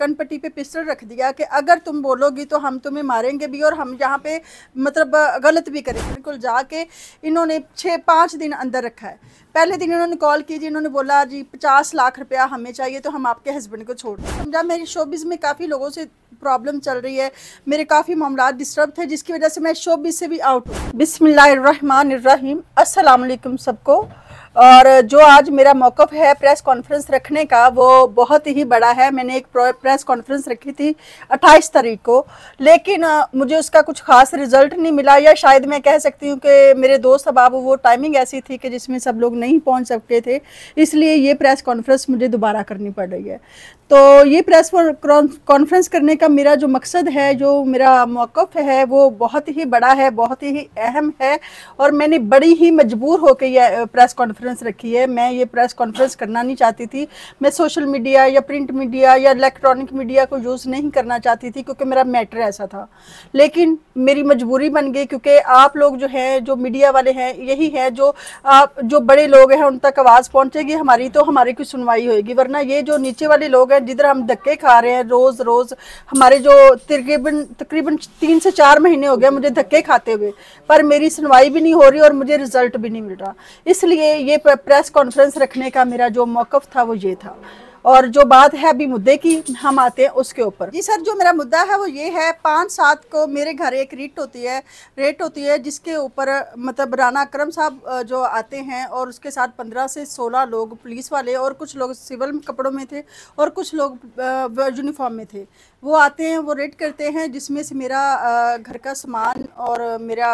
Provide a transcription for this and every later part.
कनपट्टी पे पिस्टल रख दिया कि अगर तुम बोलोगी तो हम तुम्हें मारेंगे भी और हम यहाँ पे मतलब गलत भी करें बिल्कुल जाके इन्होंने छः पाँच दिन अंदर रखा है पहले दिन इन्होंने कॉल की जी इन्होंने बोला जी पचास लाख रुपया हमें चाहिए तो हम आपके हस्बैंड को छोड़ दें समझा मेरी शोबिज़ में काफ़ी लोगों से प्रॉब्लम चल रही है मेरे काफ़ी मामला डिस्टर्ब थे जिसकी वजह से मैं शोबिज़ से भी आउट हूँ बिसमीम असलकम सबको और जो आज मेरा मौक़ है प्रेस कॉन्फ्रेंस रखने का वो बहुत ही बड़ा है मैंने एक प्रेस कॉन्फ्रेंस रखी थी 28 तारीख को लेकिन मुझे उसका कुछ ख़ास रिज़ल्ट नहीं मिला या शायद मैं कह सकती हूँ कि मेरे दोस्त आप वो टाइमिंग ऐसी थी कि जिसमें सब लोग नहीं पहुँच सकते थे इसलिए ये प्रेस कॉन्फ्रेंस मुझे दोबारा करनी पड़ रही है तो ये प्रेस कॉन्फ्रेंस करने का मेरा जो मकसद है जो मेरा मौक़ है वो बहुत ही बड़ा है बहुत ही अहम है और मैंने बड़ी ही मजबूर होकर यह प्रेस कॉन्फ्रेंस कॉन्फ्रेंस रखी है मैं ये प्रेस कॉन्फ्रेंस करना नहीं चाहती थी मैं सोशल मीडिया या प्रिंट मीडिया या इलेक्ट्रॉनिक मीडिया को यूज़ नहीं करना चाहती थी क्योंकि मेरा मैटर ऐसा था लेकिन मेरी मजबूरी बन गई क्योंकि आप लोग जो हैं जो मीडिया वाले हैं यही है जो आप जो बड़े लोग हैं उन तक आवाज़ पहुँचेगी हमारी तो हमारी कोई सुनवाई होगी वरना ये जो नीचे वाले लोग हैं जिधर हम धक्के खा रहे हैं रोज़ रोज़ हमारे जो तकरीबन तकरीबन तीन से चार महीने हो गए मुझे धक्के खाते हुए पर मेरी सुनवाई भी नहीं हो रही और मुझे रिजल्ट भी नहीं मिल रहा इसलिए ये ये प्रेस कॉन्फ्रेंस रखने का मेरा जो मौक़ था वो ये था और जो बात है अभी मुद्दे की हम आते हैं उसके ऊपर जी सर जो मेरा मुद्दा है वो ये है पाँच सात को मेरे घर एक रिट होती है रेट होती है जिसके ऊपर मतलब राना अक्रम साहब जो आते हैं और उसके साथ पंद्रह से सोलह लोग पुलिस वाले और कुछ लोग सिविल कपड़ों में थे और कुछ लोग यूनिफॉर्म में थे वो आते हैं वो रेट करते हैं जिसमें से मेरा घर का सामान और मेरा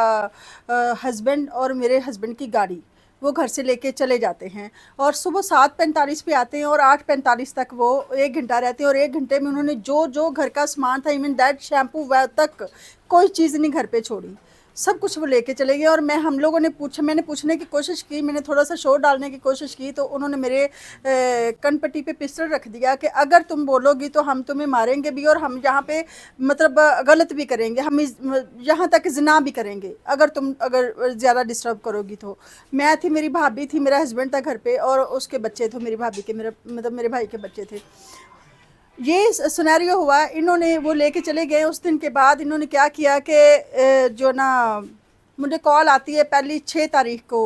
हस्बैंड और मेरे हस्बैंड की गाड़ी वो घर से लेके चले जाते हैं और सुबह सात पैंतालीस पे आते हैं और आठ पैंतालीस तक वो एक घंटा रहते हैं और एक घंटे में उन्होंने जो जो घर का सामान था इवन दैट शैम्पू तक कोई चीज़ नहीं घर पे छोड़ी सब कुछ वो लेके चले गए और मैं हम लोगों ने पूछा मैंने पूछने की कोशिश की मैंने थोड़ा सा शोर डालने की कोशिश की तो उन्होंने मेरे कनपट्टी पे पिस्टल रख दिया कि अगर तुम बोलोगी तो हम तुम्हें मारेंगे भी और हम यहाँ पे मतलब गलत भी करेंगे हम यहाँ तक जना भी करेंगे अगर तुम अगर ज़्यादा डिस्टर्ब करोगी तो मैं थी मेरी भाभी थी मेरा हस्बैंड था घर पर और उसके बच्चे थे मेरी भाभी के मेरे मतलब मेरे भाई के बच्चे थे ये सुनैरियो हुआ इन्होंने वो लेके चले गए उस दिन के बाद इन्होंने क्या किया कि जो ना मुझे कॉल आती है पहली छः तारीख को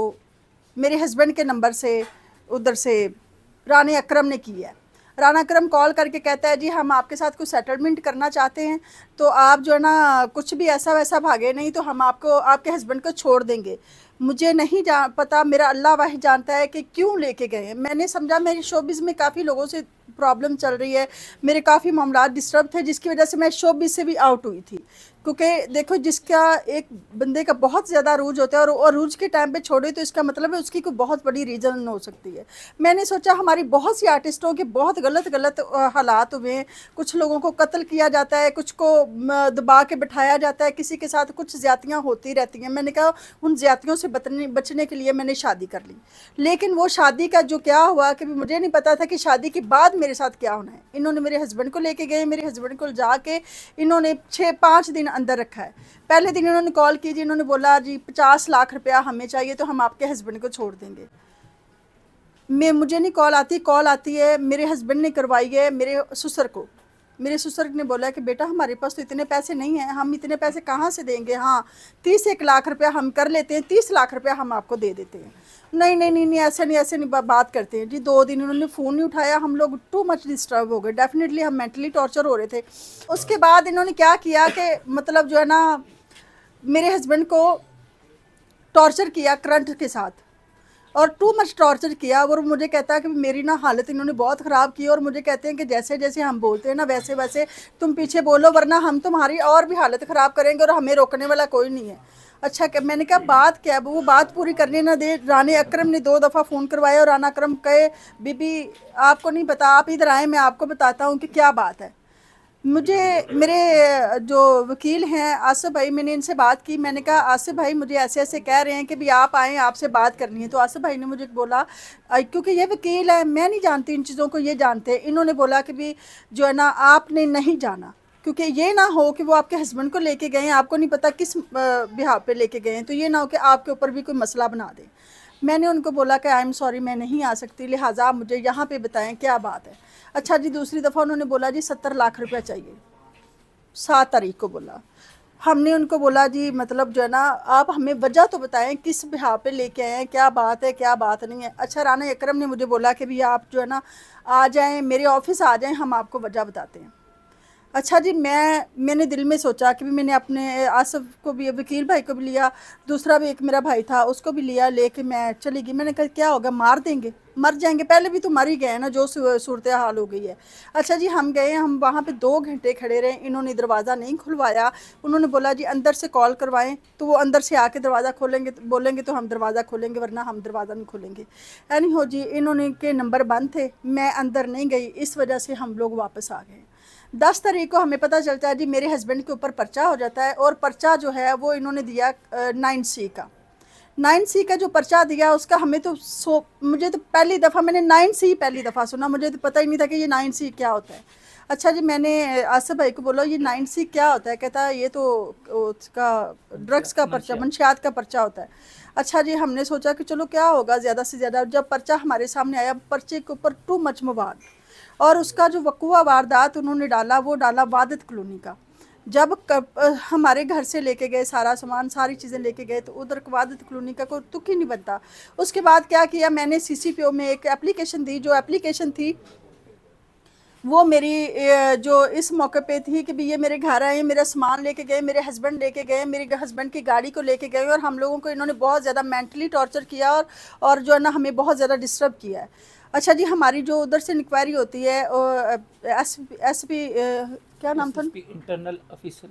मेरे हस्बैंड के नंबर से उधर से राना अक्रम ने की है राना अक्रम कॉल करके कहता है जी हम आपके साथ कुछ सेटलमेंट करना चाहते हैं तो आप जो है ना कुछ भी ऐसा वैसा भागे नहीं तो हम आपको आपके हस्बैंड को छोड़ देंगे मुझे नहीं जा पता मेरा अल्लाह वाहि जानता है कि क्यों लेके गए मैंने समझा मेरी शोबिज़ में काफ़ी लोगों से प्रॉब्लम चल रही है मेरे काफ़ी मामला डिस्टर्ब थे जिसकी वजह से मैं शोबिस से भी आउट हुई थी क्योंकि देखो जिसका एक बंदे का बहुत ज़्यादा रूज होता है और और रूज के टाइम पे छोड़े तो इसका मतलब है उसकी कोई बहुत बड़ी रीज़न हो सकती है मैंने सोचा हमारी बहुत सी आर्टिस्टों के बहुत गलत गलत हालात हुए हैं कुछ लोगों को कत्ल किया जाता है कुछ को दबा के बिठाया जाता है किसी के साथ कुछ ज़्यादियाँ होती रहती हैं मैंने कहा उन ज़्यातियों से बचने बचने के लिए मैंने शादी कर ली लेकिन वो शादी का जो क्या हुआ कि मुझे नहीं पता था कि शादी के बाद मेरे साथ क्या होना है इन्होंने मेरे हस्बैंड को लेके गए मेरे हस्बैंड को जाके इन्होंने छः पाँच दिन अंदर रखा है पहले दिन उन्होंने कॉल की जी उन्होंने बोला जी पचास लाख रुपया हमें चाहिए तो हम आपके हस्बैंड को छोड़ देंगे मैं मुझे नहीं कॉल आती कॉल आती है मेरे हस्बैंड ने करवाई है मेरे ससुर को मेरे ससुर ने बोला कि बेटा हमारे पास तो इतने पैसे नहीं हैं हम इतने पैसे कहाँ से देंगे हाँ तीस एक लाख रुपया हम कर लेते हैं तीस लाख रुपया हम आपको दे देते हैं नहीं नहीं नहीं नहीं ऐसे नहीं ऐसे नहीं बा, बात करते हैं जी दो दिन उन्होंने फ़ोन नहीं उठाया हम लोग टू मच डिस्टर्ब हो गए डेफिनेटली हम मेंटली टॉर्चर हो रहे थे उसके बाद इन्होंने क्या किया कि मतलब जो है ना मेरे हस्बैंड को टॉर्चर किया करंट के साथ और टू मच टॉर्चर किया और मुझे कहता है कि मेरी ना हालत इन्होंने बहुत ख़राब की और मुझे कहते हैं कि जैसे जैसे हम बोलते हैं ना वैसे वैसे तुम पीछे बोलो वरना हम तुम्हारी और भी हालत ख़राब करेंगे और हमें रोकने वाला कोई नहीं है अच्छा क्या मैंने कहा बात क्या है वो बात पूरी करने ना दे राना अक्रम ने दो दफ़ा फ़ोन करवाया और राना अक्रम कहे बीबी आपको नहीं पता आप इधर आए मैं आपको बताता हूँ कि क्या बात है मुझे मेरे जो वकील हैं आसिफ भाई मैंने इनसे बात की मैंने कहा आसिफ भाई मुझे ऐसे ऐसे कह रहे हैं कि भी आप आएँ आपसे बात करनी है तो आसिफ भाई ने मुझे बोला क्योंकि ये वकील है मैं नहीं जानती इन चीज़ों को ये जानते इन्होंने बोला कि भी जो है ना आपने नहीं जाना क्योंकि ये ना हो कि वो आपके हस्बैंड को लेके गए हैं आपको नहीं पता किस बिहार पे लेके गए हैं तो ये ना हो कि आपके ऊपर भी कोई मसला बना दें मैंने उनको बोला कि आई एम सॉरी मैं नहीं आ सकती लिहाजा आप मुझे यहाँ पे बताएं क्या बात है अच्छा जी दूसरी दफ़ा उन्होंने बोला जी सत्तर लाख रुपया चाहिए सात तारीख को बोला हमने उनको बोला जी मतलब जो है ना आप हमें वजह तो बताएं किस बिहार पे लेके आए हैं क्या बात है क्या बात नहीं है अच्छा राना अक्रम ने मुझे बोला कि भैया आप जो है ना आ जाएं मेरे ऑफिस आ जाएं हम आपको वजह बताते हैं अच्छा जी मैं मैंने दिल में सोचा कि भी मैंने अपने आसफ को भी वकील भाई को भी लिया दूसरा भी एक मेरा भाई था उसको भी लिया लेके मैं चली गई मैंने कहा क्या होगा मार देंगे मर जाएंगे पहले भी तो मर ही गए ना जो सूरत हाल हो गई है अच्छा जी हम गए हम वहाँ पे दो घंटे खड़े रहे इन्होंने दरवाज़ा नहीं खुलवाया उन्होंने बोला जी अंदर से कॉल करवाएं तो वो अंदर से आके दरवाज़ा खोलेंगे तो बोलेंगे तो हम दरवाज़ा खोलेंगे वरना हम दरवाज़ा नहीं खोलेंगे यानी हो जी इन्होंने के नंबर बंद थे मैं अंदर नहीं गई इस वजह से हम लोग वापस आ गए दस तारीख को हमें पता चलता है जी मेरे हस्बैंड के ऊपर पर्चा हो जाता है और पर्चा जो है वो इन्होंने दिया नाइन सी का नाइन सी का जो पर्चा दिया उसका हमें तो सो मुझे तो पहली दफ़ा मैंने नाइन सी पहली दफ़ा सुना मुझे तो पता ही नहीं था कि ये नाइन सी क्या होता है अच्छा जी मैंने आसफ भाई को बोला ये नाइन सी क्या होता है कहता है ये तो उसका ड्रग्स का पर्चा मनशियात का पर्चा होता है अच्छा जी हमने सोचा कि चलो क्या होगा ज़्यादा से ज़्यादा जब पर्चा हमारे सामने आया पर्चे के ऊपर टू मच मवाद और उसका जो वकुआ वारदात उन्होंने डाला वो डाला वादत कलोनी का जब कर, हमारे घर से लेके गए सारा सामान सारी चीज़ें लेके गए तो उधर वादत कलोनी का कोई तुक ही नहीं बनता उसके बाद क्या किया मैंने सी में एक एप्लीकेशन दी जो एप्लीकेशन थी वो मेरी जो इस मौके पे थी कि भी ये मेरे घर आए मेरा सामान लेके गए मेरे हस्बैंड लेके गए मेरे हस्बैंड की गाड़ी को लेके गए और हम लोगों को इन्होंने बहुत ज़्यादा मेंटली टॉर्चर किया और और जो है ना हमें बहुत ज़्यादा डिस्टर्ब किया है अच्छा जी हमारी जो उधर से इंक्वायरी होती है एस एस पी क्या नाम था इंटरनल ऑफिसर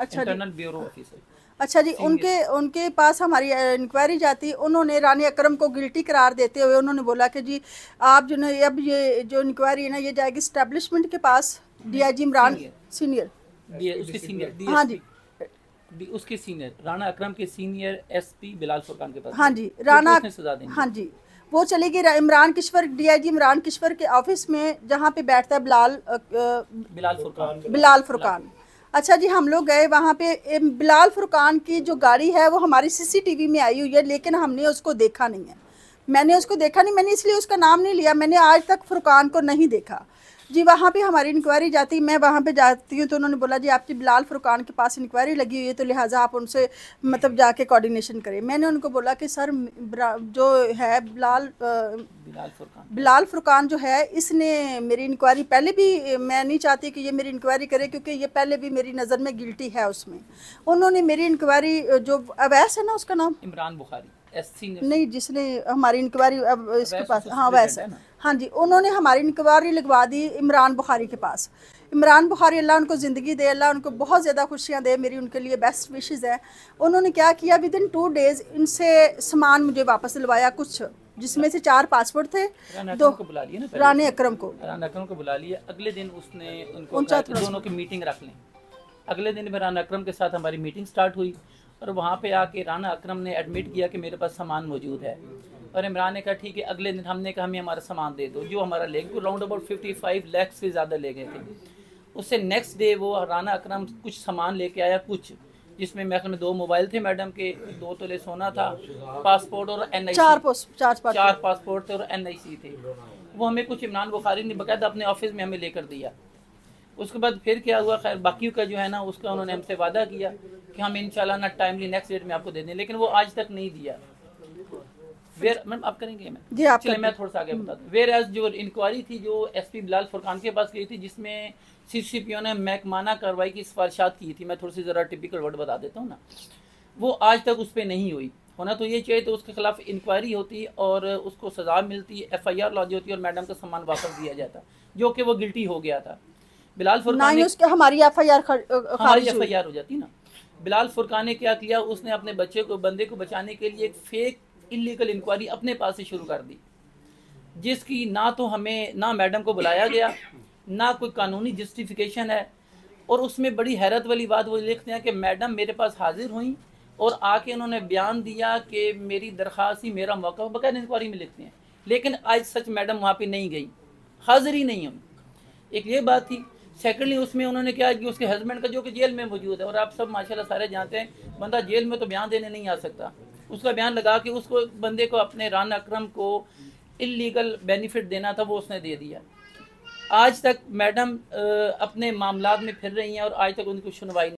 अच्छा इंटरनल ब्यूरो ऑफिसर अच्छा जी अच्छा उनके उनके पास हमारी इंक्वायरी जाती उन्होंने रानी अकरम को गिल्टी करार देते हुए उन्होंने बोला कि जी आप जो ना अब ये जो इंक्वायरी है ना ये जाएगी स्टैब्लिशमेंट के पास डीआईजी hmm. इमरान सीनियर उसके सीनियर हाँ जी उसके सीनियर राणा अकरम के सीनियर एसपी बिलाल फुरकान के पास हाँ जी राणा सजा देंगे हाँ जी वो चले गए इमरान किश्वर डीआईजी इमरान किश्वर के ऑफिस में जहाँ पे बैठता है बिलाल बिलाल फुरकान बिलाल फुरकान अच्छा जी हम लोग गए वहाँ पे बिलाल फुरकान की जो गाड़ी है वो हमारी सीसीटीवी में आई हुई है लेकिन हमने उसको देखा नहीं है मैंने उसको देखा नहीं मैंने इसलिए उसका नाम नहीं लिया मैंने आज तक फुरकान को नहीं देखा जी वहाँ पे हमारी इंक्वायरी जाती मैं वहाँ पे जाती हूँ तो उन्होंने बोला जी आपकी बिलाल फुरकान के पास इंक्वायरी लगी हुई है तो लिहाजा आप उनसे मतलब जाके कोऑर्डिनेशन करें मैंने उनको बोला कि सर जो है बिलाल बिलाल फुरकान बिलाल जो है इसने मेरी इंक्वायरी पहले भी मैं नहीं चाहती कि ये मेरी इंक्वायरी करे क्योंकि ये पहले भी मेरी नज़र में गिल्टी है उसमें उन्होंने मेरी इंक्वायरी जो अवैस है ना उसका नाम इमरान बुखारी नहीं जिसने हमारी इंक्वायरी अब इसके तो पास हाँ वैसे हाँ जी उन्होंने हमारी इंक्वायरी लगवा दी इमरान बुखारी के पास इमरान बुखारी अल्लाह उनको ज़िंदगी दे अल्लाह उनको बहुत ज़्यादा खुशियाँ दे मेरी उनके लिए बेस्ट विशेज़ हैं उन्होंने क्या किया विद इन टू डेज़ इनसे सामान मुझे वापस दिलवाया कुछ जिसमें से चार पासपोर्ट थे दो को बुला लिया ना रानी अक्रम को राना अक्रम को बुला लिया अगले दिन उसने उनको दोनों की मीटिंग रख ली अगले दिन में राना अक्रम के साथ हमारी मीटिंग स्टार्ट हुई और वहाँ पे आके राना अकरम ने एडमिट किया कि मेरे पास सामान मौजूद है और इमरान ने कहा ठीक है अगले दिन हमने कहा हमें हमारा सामान दे दो जो हमारा ले गए round about fifty five lakhs से ज़्यादा ले गए थे उससे नेक्स्ट डे वो राना अकरम कुछ सामान लेके आया कुछ जिसमें मेरे में दो मोबाइल थे मैडम के दो तोले सोना था पासपोर्ट और एन आई सी चार, चार पासपोर्ट थे और एन आई सी थे वो हमें कुछ इमरान बुखारी ने बकायदा अपने ऑफिस में हमें लेकर दिया उसके बाद फिर क्या हुआ खैर बाकी का जो है ना उसका उन्होंने हमसे वादा किया कि हम इनशाला ना टाइमली नेक्स्ट डेट में आपको दे दें लेकिन वो आज तक नहीं दिया वेर मैम आप करेंगे मैं जी आप चलिए मैं थोड़ा सा आगे बता दूँ वेर एज जो इंक्वायरी थी जो एस पी बिलाल फुरकान के पास गई थी जिसमें सी सी पी ओ ने महकमाना कार्रवाई की सिफारिशात की थी मैं थोड़ी सी ज़रा टिपिकल वर्ड बता देता हूँ ना वो आज तक उस पर नहीं हुई होना तो ये चाहिए तो उसके खिलाफ इंक्वायरी होती और उसको सजा मिलती एफ आई आर लॉजी होती और मैडम का सामान वापस दिया जाता जो कि वो गिल्टी हो गया था बिलाल फुरकान ना उसके हमारी एफ आई आर हमारी एफ आई आर हो जाती ना बिलाल फुरकान ने क्या किया उसने अपने बच्चे को बंदे को बचाने के लिए एक फेक इलीगल इंक्वायरी अपने पास से शुरू कर दी जिसकी ना तो हमें ना मैडम को बुलाया गया ना कोई कानूनी जस्टिफिकेशन है और उसमें बड़ी हैरत वाली बात वो लिखते हैं कि मैडम मेरे पास हाजिर हुई और आके उन्होंने बयान दिया कि मेरी दरख्वास्त ही मेरा मौका बगैर इंक्वायरी में लिखते हैं लेकिन आज सच मैडम वहाँ पर नहीं गई हाजिर ही नहीं हम एक ये बात थी सेकेंडली उसमें उन्होंने क्या कि उसके हस्बैंड का जो कि जेल में मौजूद है और आप सब माशाल्लाह सारे जानते हैं बंदा जेल में तो बयान देने नहीं आ सकता उसका बयान लगा कि उसको बंदे को अपने रान अक्रम को इलीगल बेनिफिट देना था वो उसने दे दिया आज तक मैडम अपने मामला में फिर रही हैं और आज तक उनकी सुनवाई